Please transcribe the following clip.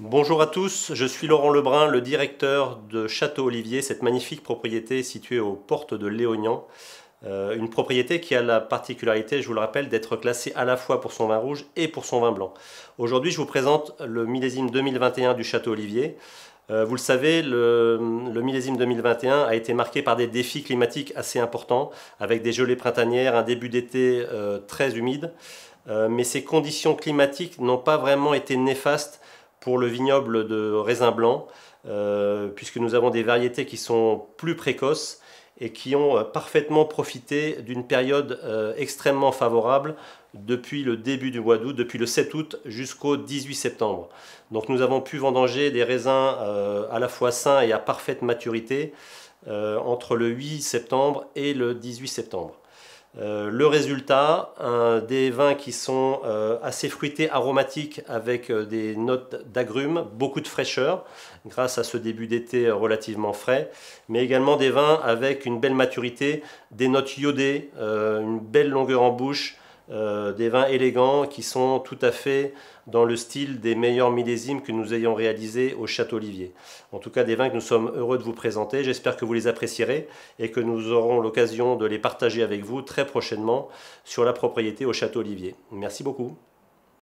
Bonjour à tous, je suis Laurent Lebrun, le directeur de Château Olivier, cette magnifique propriété située aux portes de Léognan. Euh, une propriété qui a la particularité, je vous le rappelle, d'être classée à la fois pour son vin rouge et pour son vin blanc. Aujourd'hui, je vous présente le millésime 2021 du Château Olivier. Euh, vous le savez, le, millésime 2021 a été marqué par des défis climatiques assez importants, avec des gelées printanières, un début d'été euh, très humide. mais ces conditions climatiques n'ont pas vraiment été néfastes pour le vignoble de raisin blanc, euh, puisque nous avons des variétés qui sont plus précoces et qui ont euh, parfaitement profité d'une période euh, extrêmement favorable depuis le début du mois d'août, depuis le 7 août jusqu'au 18 septembre. Donc nous avons pu vendanger des raisins à la fois sains et à parfaite maturité entre le 8 septembre et le 18 septembre. Euh, le résultat, des vins qui sont euh, assez fruités, aromatiques, avec euh, des notes d'agrumes, beaucoup de fraîcheur, grâce à ce début d'été relativement frais, mais également des vins avec une belle maturité, des notes iodées, une belle longueur en bouche, euh, des vins élégants qui sont tout à fait dans le style des meilleurs millésimes que nous ayons réalisés au Château Olivier. En tout cas, des vins que nous sommes heureux de vous présenter. J'espère que vous les apprécierez et que nous aurons l'occasion de les partager avec vous très prochainement sur la propriété au Château Olivier. Merci beaucoup.